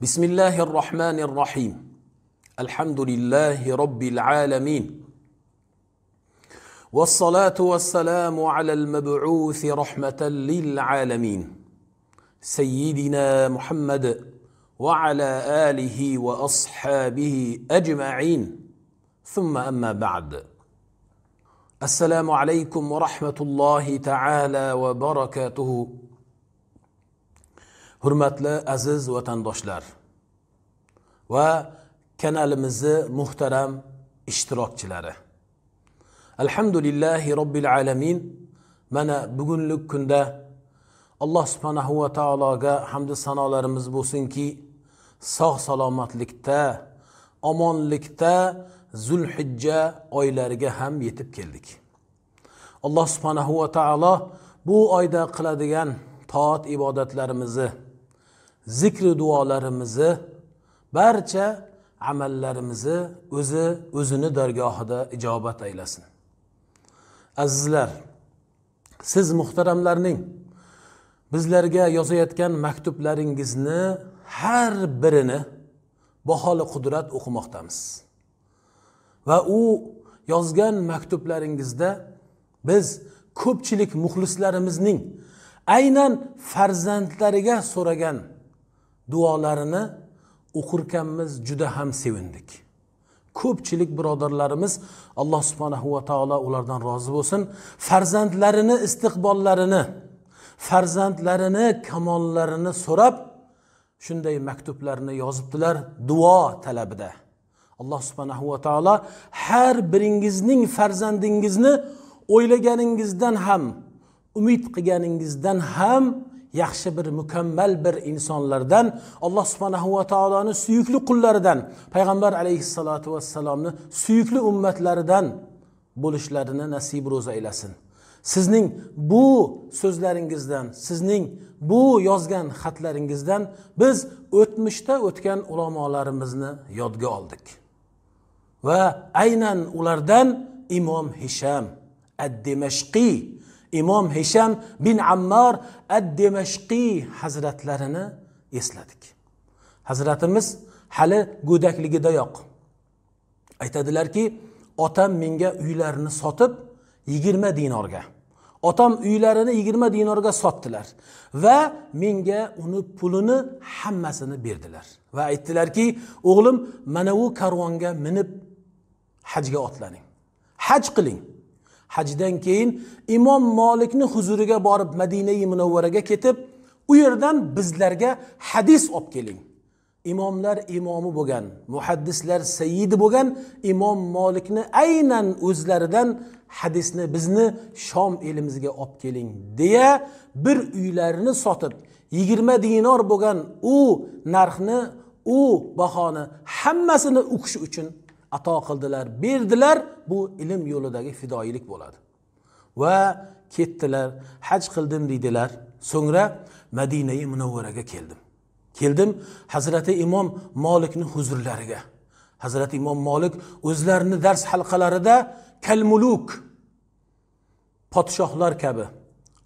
بسم الله الرحمن الرحيم الحمد لله رب العالمين والصلاه والسلام على المبعوث رحمه للعالمين سيدنا محمد وعلى اله واصحابه اجمعين ثم اما بعد السلام عليكم ورحمه الله تعالى وبركاته hurmatli aziz vatandoshlar va kanalimizni muhtaram ishtirokchilari alhamdulillahi robbil alamin mana bugunlik kunda alloh subhanahu va taologa hamdu sanolarimiz bo'lsinki sog' salomatlikda omonlikda zulhijja oylariga ham yetib keldik alloh subhanahu va taolo bu oyda qiladigan toat ibodatlarimizni zikri duolarimizni barcha amallarimizni o'zi o'zini dargohida ijobat aylasin azizlar siz muhtaramlarning bizlarga yozayotgan maktublaringizni har birini baholi qudrat o'qimoqdamiz va u yozgan maktublaringizda biz ko'pchilik muxlislarimizning aynan farzandlariga so'ragan duolarini o'qirkanmiz juda ham sevindik ko'pchilik birodarlarimiz alloh subhanahu va taolo ulardan rozi bo'lsin farzandlarini istiqbollarini farzandlarini kamollarini so'rab shunday maktublarni yozibdilar duo talabida alloh subhanahu va taolo har biringizning farzandingizni o'ylaganingizdan ham umid qilganingizdan ham yaxshi bir mukammal bir insonlardan alloh subhanahu va taoloni suyukli qullaridan payg'ambar alayhissalotu vassalomni suyukli ummatlaridan bo'lishlarini nasib ro'za aylasin sizning bu so'zlaringizdan sizning bu yozgan xatlaringizdan biz o'tmishda o'tgan ulamolarimizni yodga oldik va aynan ulardan imom hisham ad demashqiy imom hisham bin ammor ad demashqiy hazratlarini esladik hazratimiz hali go'dakligidayoq aytadilarki otam menga uylarini sotib yigirma dinorga otam uylarini yigirma dinorga sotdilar va menga uni pulini hammasini berdilar va aytdilarki o'g'lim mana bu karvonga minib hajga otlaning haj qiling hajdan keyin imom molikni huzuriga borib madinai munavvaraga ketib u yerdan bizlarga hadis olib keling imomlar imomi bo'lgan muhaddislar sayidi bo'lgan imom molikni aynan o'zlaridan hadisni bizni shom elimizga olib keling deya bir uylarini sotib yigirma dinor bo'lgan u narxni u bahoni hammasini uqish uchun ato qildilar berdilar bu ilm yo'lidagi fidoyilik bo'ladi va ketdilar haj qildim deydilar so'ngra madinai munavvaraga keldim keldim hazrati imom molikni huzurlariga hazrati imom molik o'zlarini dars halqalarida kalmuluk podshohlar kabi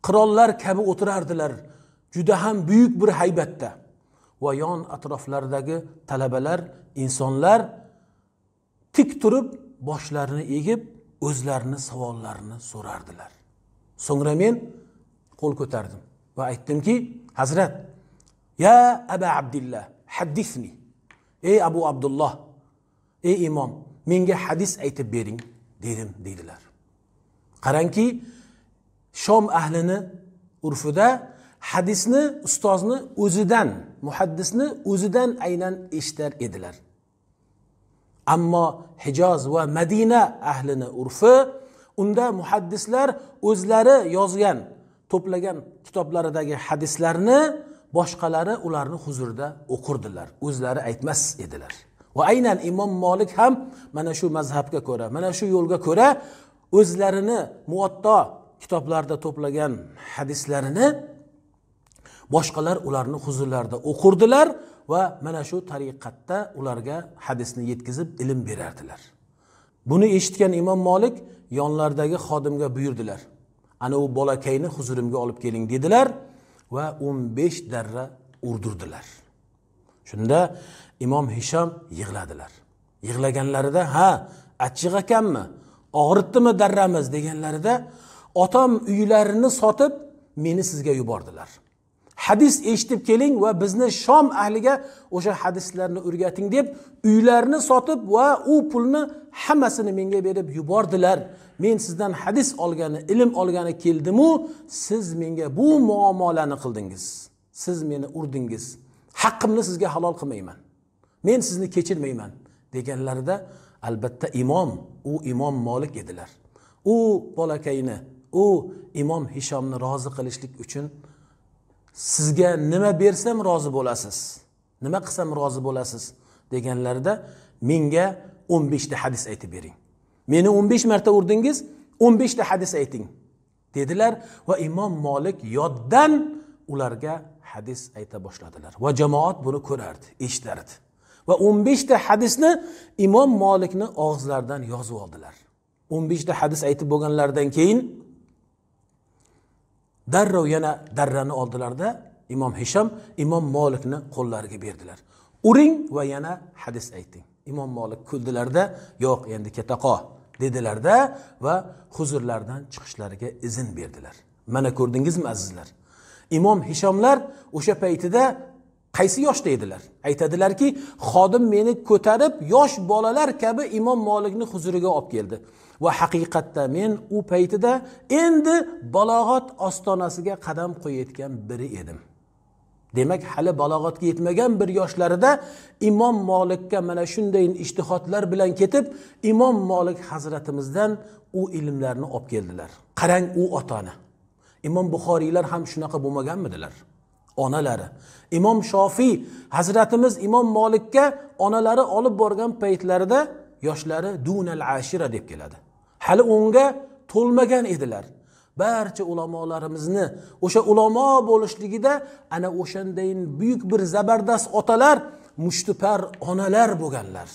qirollar kabi o'tirardilar juda ham buyuk bir haybatda va yon atroflaridagi talabalar insonlar tik turib boshlarini egib o'zlarini savollarini so'rardilar so'ngra men qo'l ko'tardim va aytdimki hazrat ya aba abdillah hadisni ey abu abdulloh ey imom menga hadis aytib bering dedim deydilar qarangki shom ahlini urfida hadisni ustozni o'zidan muhaddisni o'zidan aynan eshitar edilar ammo hijoz va madina ahlini urfi unda muhaddislar o'zlari yozgan to'plagan kitoblaridagi hadislarni boshqalari ularni huzurida o'qirdilar o'zlari aytmas edilar va aynan imom molik ham mana shu mazhabga ko'ra mana shu yo'lga ko'ra o'zlarini muvatto kitoblarda to'plagan hadislarini boshqalar ularni huzurlarida o'qirdilar va mana shu tariqatda ularga hadisni yetkazib ilm berardilar buni eshitgan imom molik yonlaridagi xodimga buyurdilar ana u bolakayni huzurimga olib keling dedilar va o'n besh darra urdirdilar shunda imom hishom yig'ladilar yig'laganlarida ha achchiq ekanmi og'ritdimi darramiz deganlarida otam uylarini sotib meni sizga yubordilar hadis eshitib keling va bizni shom ahliga o'sha hadislarni o'rgating deb uylarini sotib va u pulni hammasini menga berib yubordilar men sizdan hadis olgani ilm olgani keldimu siz menga bu muomalani qildingiz siz meni urdingiz haqqimni sizga halol qilmayman men sizni kechirmayman deganlarida albatta imom u imom molik edilar u bolakayni u imom hishomni rozi qilishlik uchun sizga nima bersam rozi bo'lasiz nima qilsam rozi bo'lasiz deganlarida menga o'n beshta hadis aytib bering meni o'n besh marta urdingiz o'n beshta hadis ayting dedilar va imom molik yoddan ularga hadis ayta boshladilar va jamoat buni ko'rardi eshitardi va o'n beshta hadisni imom molikni og'izlaridan yozib oldilar o'n beshta hadis aytib bo'lganlaridan keyin darrov yana darrani oldilarda imom hisham imom molikni qo'llariga berdilar uring va yana hadis ayting imom molik kuldilarda yo'q endi ketaqo dedilarda va huzurlaridan chiqishlariga izn berdilar mana ko'rdingizmi azizlar imom hishomlar o'sha paytida qaysi yoshda edilar aytadilarki xodim meni ko'tarib yosh bolalar kabi imom molikni huzuriga olib keldi va haqiqatda men u paytida endi balog'at ostonasiga qadam qo'yayotgan biri edim demak hali balog'atga yetmagan bir yoshlarida imom molikka mana shunday ishtihodlar bilan ketib imom molik hazratimizdan u ilmlarni olib keldilar qarang u otani imom buxoriylar ham shunaqa bo'lmaganmidilar onalari imom shofiy hazratimiz imom molikka onalari olib borgan paytlarida yoshlari dunal ashira deb keladi hali o'nga to'lmagan edilar barcha ulamolarimizni o'sha ulamo bo'lishligida ana o'shanday buyuk bir zabardast otalar mushtipar onalar bo'lganlar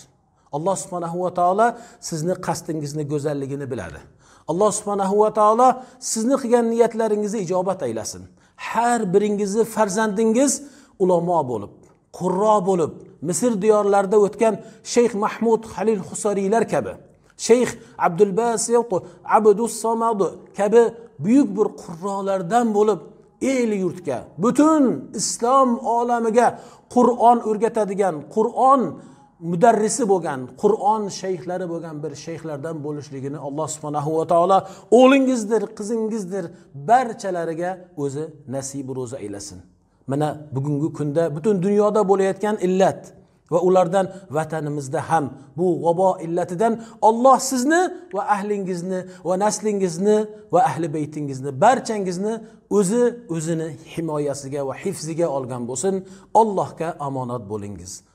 alloh subhanahu va taolo sizni qasdingizni go'zalligini biladi alloh subhanahu va taolo sizni qilgan niyatlaringizni ijobat aylasin har biringizni farzandingiz ulamo bo'lib qurro bo'lib misr diyorlarida o'tgan shayx mahmud halil husoriylar kabi shayx abdulbasit abdu samad kabi buyuk bir qurrolardan bo'lib el yurtga butun islom olamiga qur'on o'rgatadigan qur'on mudarrisi bo'lgan qur'on shayxlari bo'lgan bir shayxlardan bo'lishligini alloh subhanahu va taolo o'g'lingizdir qizingizdir barchalariga o'zi nasibi ro'za aylasin mana bugungi kunda butun dunyoda bo'layotgan illat va ulardan vatanimizda ham bu vabo illatidan olloh sizni va ahlingizni va naslingizni va ahli baytingizni barchangizni o'zi o'zini himoyasiga va hifziga olgan bo'lsin allohga omonat bo'lingiz